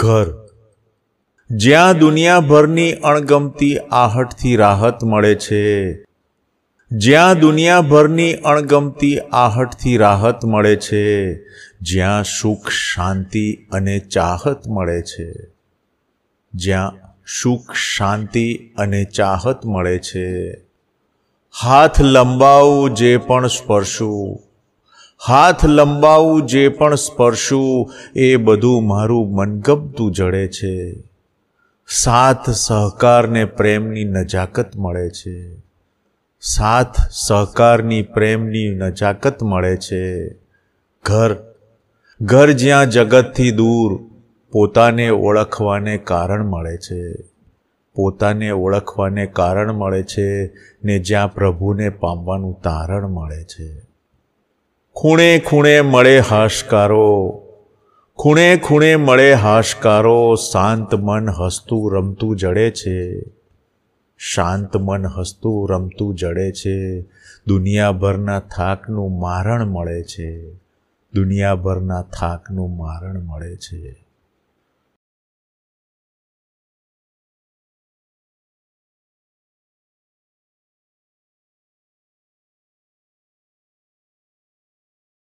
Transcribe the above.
ઘર જ્યાં દુનિયાભરની અણગમતી આહટથી રાહત મળે છે જ્યાં દુનિયાભરની અણગમતી આહટથી રાહત મળે છે જ્યાં સુખ શાંતિ અને ચાહત મળે છે જ્યાં સુખ શાંતિ અને ચાહત મળે છે હાથ લંબાવું જે પણ સ્પર્શું હાથ લંબાવું જે પણ સ્પર્શું એ બધું મારું મનગમતું જડે છે સાથ સહકારને પ્રેમની નજાકત મળે છે સાથ સહકારની પ્રેમની નજાકત મળે છે ઘર ઘર જ્યાં જગતથી દૂર પોતાને ઓળખવાને કારણ મળે છે પોતાને ઓળખવાને કારણ મળે છે ને જ્યાં પ્રભુને પામવાનું તારણ મળે છે ખૂણે ખૂણે મળે હાશકારો ખૂણે ખૂણે મળે હાશકારો શાંત મન હસતું રમતું જડે છે શાંત મન હસતું રમતું જડે છે દુનિયાભરના થાકનું મારણ મળે છે દુનિયાભરના થાકનું મારણ મળે છે